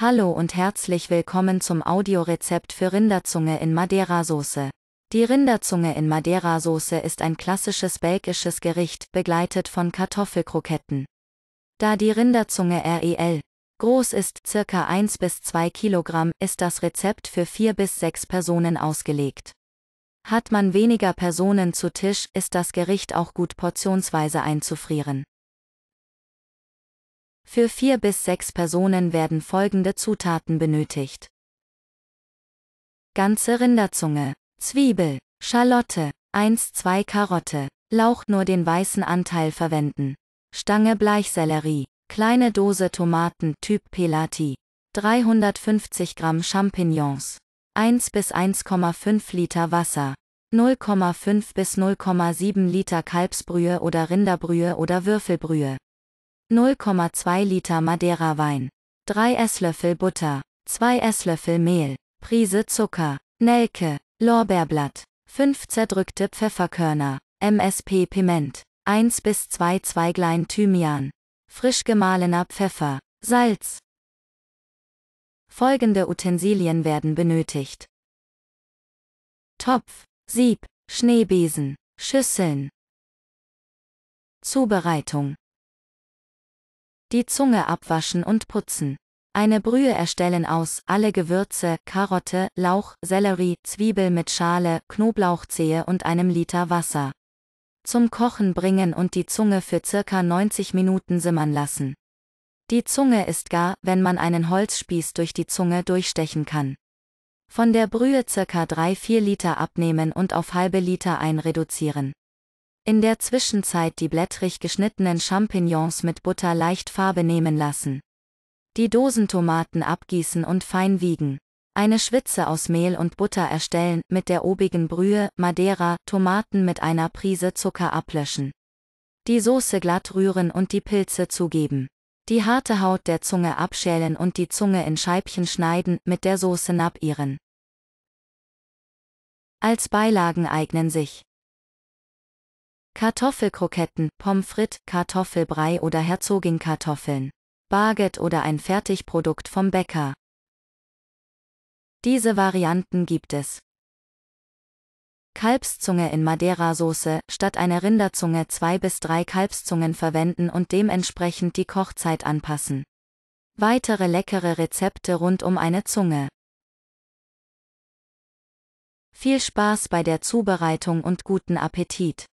Hallo und herzlich willkommen zum Audiorezept für Rinderzunge in Madeira-Soße. Die Rinderzunge in Madeira-Soße ist ein klassisches belgisches Gericht, begleitet von Kartoffelkroketten. Da die Rinderzunge REL groß ist, circa 1 bis 2 Kilogramm, ist das Rezept für 4 bis 6 Personen ausgelegt. Hat man weniger Personen zu Tisch, ist das Gericht auch gut portionsweise einzufrieren. Für vier bis sechs Personen werden folgende Zutaten benötigt. Ganze Rinderzunge, Zwiebel, Schalotte, 1-2 Karotte, Lauch nur den weißen Anteil verwenden. Stange Bleichsellerie, kleine Dose Tomaten Typ Pelati, 350 Gramm Champignons, 1 bis 1,5 Liter Wasser, 0,5 bis 0,7 Liter Kalbsbrühe oder Rinderbrühe oder Würfelbrühe, 0,2 Liter Madeira-Wein, 3 Esslöffel Butter, 2 Esslöffel Mehl, Prise Zucker, Nelke, Lorbeerblatt, 5 zerdrückte Pfefferkörner, MSP Piment, 1 bis 2 Zweiglein Thymian, frisch gemahlener Pfeffer, Salz. Folgende Utensilien werden benötigt. Topf, Sieb, Schneebesen, Schüsseln. Zubereitung die Zunge abwaschen und putzen. Eine Brühe erstellen aus alle Gewürze, Karotte, Lauch, Sellerie, Zwiebel mit Schale, Knoblauchzehe und einem Liter Wasser. Zum Kochen bringen und die Zunge für circa 90 Minuten simmern lassen. Die Zunge ist gar, wenn man einen Holzspieß durch die Zunge durchstechen kann. Von der Brühe circa 3-4 Liter abnehmen und auf halbe Liter einreduzieren. In der Zwischenzeit die blättrig geschnittenen Champignons mit Butter leicht Farbe nehmen lassen. Die Dosentomaten abgießen und fein wiegen. Eine Schwitze aus Mehl und Butter erstellen, mit der obigen Brühe, Madeira, Tomaten mit einer Prise Zucker ablöschen. Die Soße glatt rühren und die Pilze zugeben. Die harte Haut der Zunge abschälen und die Zunge in Scheibchen schneiden, mit der Soße nabieren. Als Beilagen eignen sich Kartoffelkroketten, Pommes frites, Kartoffelbrei oder Herzogin-Kartoffeln. Baguette oder ein Fertigprodukt vom Bäcker. Diese Varianten gibt es. Kalbszunge in Madeira-Soße, statt einer Rinderzunge zwei bis drei Kalbszungen verwenden und dementsprechend die Kochzeit anpassen. Weitere leckere Rezepte rund um eine Zunge. Viel Spaß bei der Zubereitung und guten Appetit!